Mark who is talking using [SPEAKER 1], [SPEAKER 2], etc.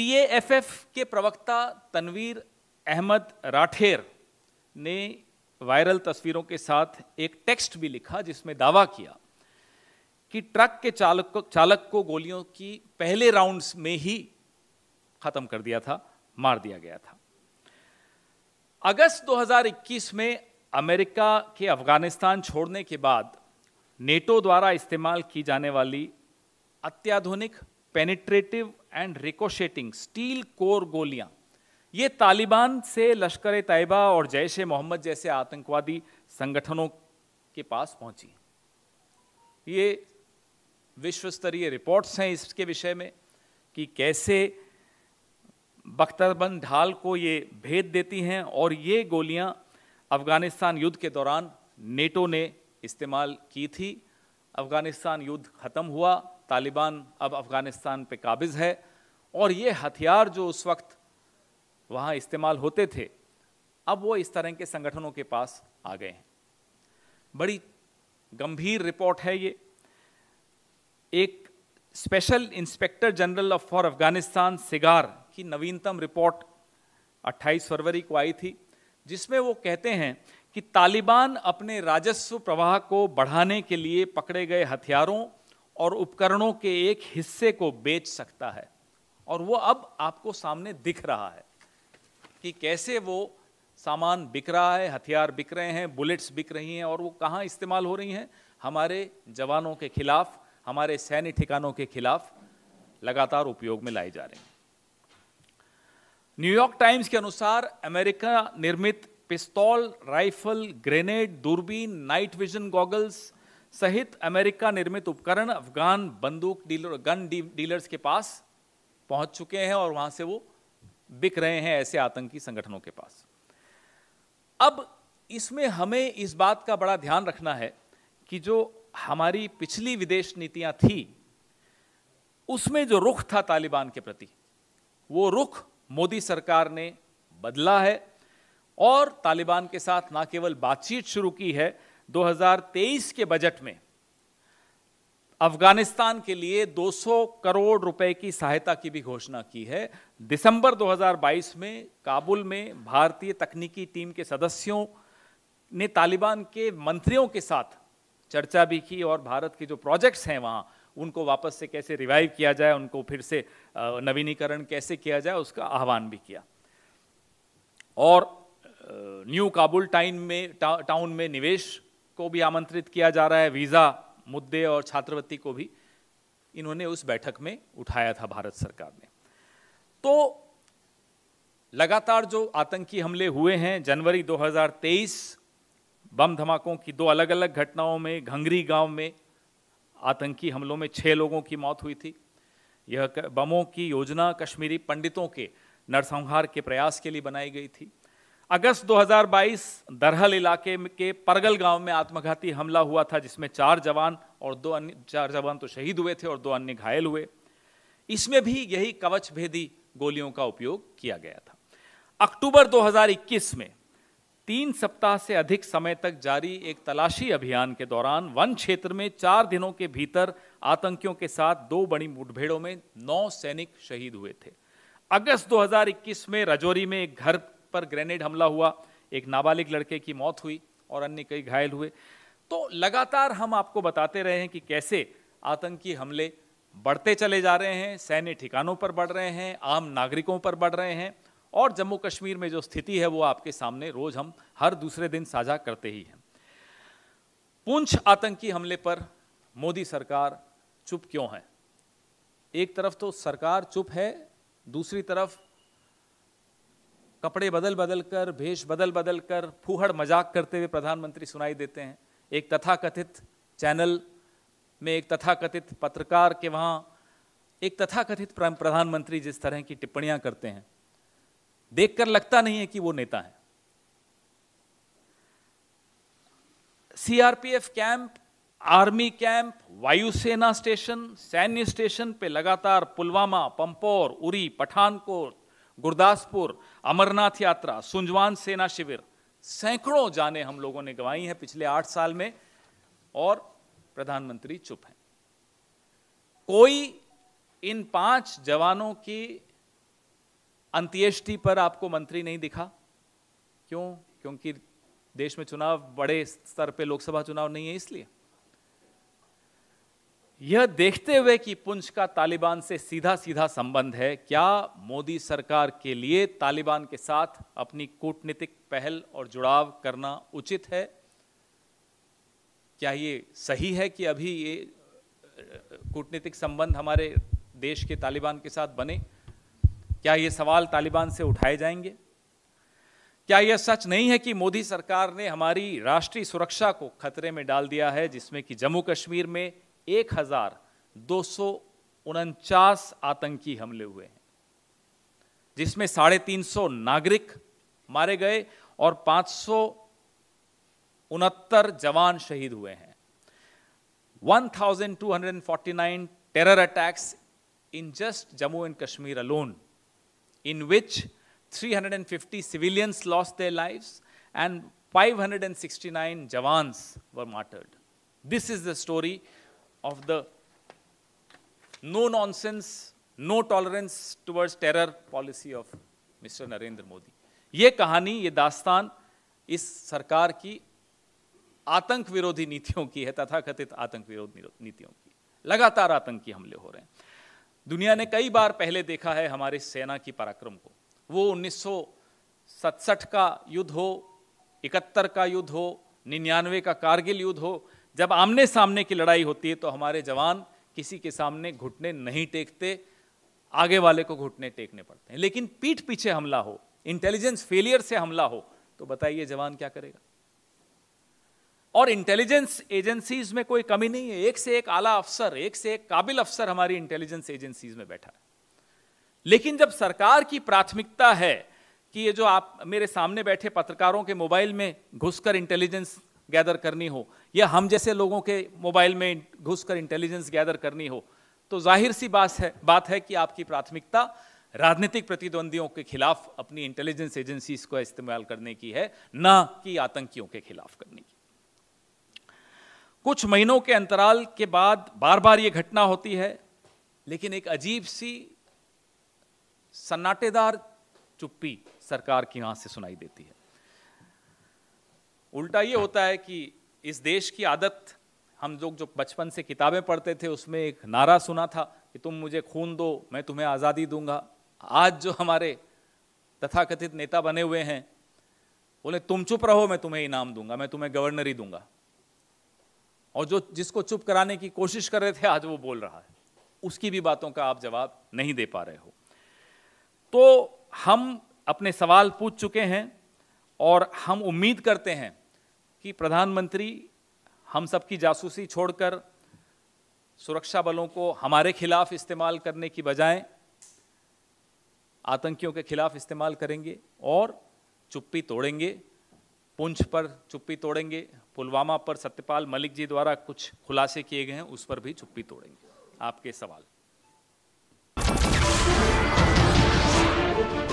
[SPEAKER 1] पीएएफएफ के प्रवक्ता तनवीर अहमद राठेर ने वायरल तस्वीरों के साथ एक टेक्स्ट भी लिखा जिसमें दावा किया कि ट्रक के चालक को चालक को गोलियों की पहले राउंड्स में ही खत्म कर दिया था मार दिया गया था अगस्त 2021 में अमेरिका के अफगानिस्तान छोड़ने के बाद नेटो द्वारा इस्तेमाल की जाने वाली अत्याधुनिक penetrative and ricocheting steel core गोलियां ये तालिबान से लश्कर तयबा और जैश ए मोहम्मद जैसे आतंकवादी संगठनों के पास पहुंची ये विश्व स्तरीय रिपोर्ट्स हैं इसके विषय में कि कैसे बख्तरबंद ढाल को ये भेद देती हैं और ये गोलियां अफ़गानिस्तान युद्ध के दौरान नेटो ने इस्तेमाल की थी अफ़गानिस्तान युद्ध ख़त्म हुआ तालिबान अब अफ़गानिस्तान पे काबिज़ है और ये हथियार जो उस वक्त वहाँ इस्तेमाल होते थे अब वो इस तरह के संगठनों के पास आ गए हैं बड़ी गंभीर रिपोर्ट है ये एक special inspector general of for Afghanistan SIGAR की नवीनतम रिपोर्ट 28 फरवरी को आई थी जिसमें वो कहते हैं कि तालिबान अपने राजस्व प्रवाह को बढ़ाने के लिए पकड़े गए हथियारों और उपकरणों के एक हिस्से को बेच सकता है और वो अब आपको सामने दिख रहा है कि कैसे वो सामान बिक रहा है हथियार बिक रहे हैं बुलेट्स बिक रही हैं और वो कहाँ इस्तेमाल हो रही हैं हमारे जवानों के खिलाफ हमारे सैन्य ठिकानों के खिलाफ लगातार उपयोग में लाई जा रही हैं न्यूयॉर्क टाइम्स के अनुसार अमेरिका निर्मित पिस्तौल राइफल ग्रेनेड दूरबीन नाइट विजन गॉगल्स सहित अमेरिका निर्मित उपकरण अफगान बंदूक डीलर गन डी, डीलर्स के पास पहुंच चुके हैं और वहां से वो बिक रहे हैं ऐसे आतंकी संगठनों के पास अब इसमें हमें इस बात का बड़ा ध्यान रखना है कि जो हमारी पिछली विदेश नीतियां थी उसमें जो रुख था तालिबान के प्रति वो रुख मोदी सरकार ने बदला है और तालिबान के साथ ना केवल बातचीत शुरू की है 2023 के बजट में अफगानिस्तान के लिए 200 करोड़ रुपए की सहायता की भी घोषणा की है दिसंबर 2022 में काबुल में भारतीय तकनीकी टीम के सदस्यों ने तालिबान के मंत्रियों के साथ चर्चा भी की और भारत के जो प्रोजेक्ट्स हैं वहाँ उनको वापस से कैसे रिवाइव किया जाए उनको फिर से नवीनीकरण कैसे किया जाए उसका आह्वान भी किया और न्यू काबुल टाइम में टा, टाउन में निवेश को भी आमंत्रित किया जा रहा है वीज़ा मुद्दे और छात्रवृत्ति को भी इन्होंने उस बैठक में उठाया था भारत सरकार ने तो लगातार जो आतंकी हमले हुए हैं जनवरी 2023 बम धमाकों की दो अलग अलग घटनाओं में घंगरी गांव में आतंकी हमलों में छः लोगों की मौत हुई थी यह बमों की योजना कश्मीरी पंडितों के नरसंहार के प्रयास के लिए बनाई गई थी अगस्त 2022 दरहल इलाके के परगल गांव में आत्मघाती हमला हुआ था जिसमें चार जवान और दो अन्य चार जवान तो शहीद हुए थे और दो अन्य घायल हुए इसमें भी यही कवच भेदी गोलियों का उपयोग किया गया था अक्टूबर 2021 में तीन सप्ताह से अधिक समय तक जारी एक तलाशी अभियान के दौरान वन क्षेत्र में चार दिनों के भीतर आतंकियों के साथ दो बड़ी मुठभेड़ों में नौ सैनिक शहीद हुए थे अगस्त 2021 में रजौरी में एक घर पर ग्रेनेड हमला हुआ एक नाबालिग लड़के की मौत हुई और अन्य कई घायल हुए तो लगातार हम आपको बताते रहे हैं कि कैसे आतंकी हमले बढ़ते चले जा रहे हैं सैन्य ठिकानों पर बढ़ रहे हैं आम नागरिकों पर बढ़ रहे हैं और जम्मू कश्मीर में जो स्थिति है वो आपके सामने रोज हम हर दूसरे दिन साझा करते ही हैं पुंछ आतंकी हमले पर मोदी सरकार चुप क्यों है एक तरफ तो सरकार चुप है दूसरी तरफ कपड़े बदल बदल कर भेष बदल बदल कर फूहड़ मजाक करते हुए प्रधानमंत्री सुनाई देते हैं एक तथाकथित चैनल में एक तथाकथित पत्रकार के वहाँ एक तथाकथित प्रधानमंत्री जिस तरह की टिप्पणियाँ करते हैं देखकर लगता नहीं है कि वो नेता है सीआरपीएफ कैंप आर्मी कैंप वायुसेना स्टेशन सैन्य स्टेशन पे लगातार पुलवामा पंपोर उरी पठानकोट गुरदासपुर अमरनाथ यात्रा सुंजवान सेना शिविर सैकड़ों जाने हम लोगों ने गवाई हैं पिछले आठ साल में और प्रधानमंत्री चुप हैं कोई इन पांच जवानों की अंत्येष्टि पर आपको मंत्री नहीं दिखा क्यों क्योंकि देश में चुनाव बड़े स्तर पे लोकसभा चुनाव नहीं है इसलिए यह देखते हुए कि पुंछ का तालिबान से सीधा सीधा संबंध है क्या मोदी सरकार के लिए तालिबान के साथ अपनी कूटनीतिक पहल और जुड़ाव करना उचित है क्या ये सही है कि अभी ये कूटनीतिक संबंध हमारे देश के तालिबान के साथ बने क्या ये सवाल तालिबान से उठाए जाएंगे क्या यह सच नहीं है कि मोदी सरकार ने हमारी राष्ट्रीय सुरक्षा को खतरे में डाल दिया है जिसमें कि जम्मू कश्मीर में एक हजार दो सौ उनचास आतंकी हमले हुए हैं जिसमें साढ़े तीन सौ नागरिक मारे गए और पांच सौ उनहत्तर जवान शहीद हुए हैं one thousand two hundred and forty nine terror attacks in just Jammu and Kashmir alone in which three hundred and fifty civilians lost their life and 569 jawans were martyred this is the story of the no nonsense, no tolerance towards terror policy of mister Narendra Modi ये कहानी ये दास्तान इस सरकार की आतंक विरोधी नीतियों की है तथाकथित आतंक विरोधी नीतियों की लगातार आतंकी हमले हो रहे हैं दुनिया ने कई बार पहले देखा है हमारे सेना की पराक्रम को वो उन्नीस का युद्ध हो इकहत्तर का युद्ध हो निन्यानवे का कारगिल युद्ध हो जब आमने सामने की लड़ाई होती है तो हमारे जवान किसी के सामने घुटने नहीं टेकते आगे वाले को घुटने टेकने पड़ते हैं लेकिन पीठ पीछे हमला हो इंटेलिजेंस फेलियर से हमला हो तो बताइए जवान क्या करेगा और इंटेलिजेंस एजेंसीज में कोई कमी नहीं है एक से एक आला अफसर एक से एक काबिल अफसर हमारी इंटेलिजेंस एजेंसीज में बैठा है लेकिन जब सरकार की प्राथमिकता है कि ये जो आप मेरे सामने बैठे पत्रकारों के मोबाइल में घुसकर इंटेलिजेंस गैदर करनी हो या हम जैसे लोगों के मोबाइल में घुसकर इंटेलिजेंस गैदर करनी हो तो जाहिर सी बात है बात है कि आपकी प्राथमिकता राजनीतिक प्रतिद्वंदियों के खिलाफ अपनी इंटेलिजेंस एजेंसीज को इस्तेमाल करने की है ना कि आतंकियों के खिलाफ करने की कुछ महीनों के अंतराल के बाद बार बार ये घटना होती है लेकिन एक अजीब सी सन्नाटेदार चुप्पी सरकार की यहां से सुनाई देती है उल्टा ये होता है कि इस देश की आदत हम लोग जो बचपन से किताबें पढ़ते थे उसमें एक नारा सुना था कि तुम मुझे खून दो मैं तुम्हें आज़ादी दूंगा आज जो हमारे तथाकथित नेता बने हुए हैं बोले तुम चुप रहो मैं तुम्हें इनाम दूंगा मैं तुम्हें गवर्नरी दूंगा और जो जिसको चुप कराने की कोशिश कर रहे थे आज वो बोल रहा है उसकी भी बातों का आप जवाब नहीं दे पा रहे हो तो हम अपने सवाल पूछ चुके हैं और हम उम्मीद करते हैं कि प्रधानमंत्री हम सबकी जासूसी छोड़कर सुरक्षा बलों को हमारे खिलाफ इस्तेमाल करने की बजाय आतंकियों के खिलाफ इस्तेमाल करेंगे और चुप्पी तोड़ेंगे पुंछ पर चुप्पी तोड़ेंगे पुलवामा पर सत्यपाल मलिक जी द्वारा कुछ खुलासे किए गए हैं उस पर भी चुप्पी तोड़ेंगे आपके सवाल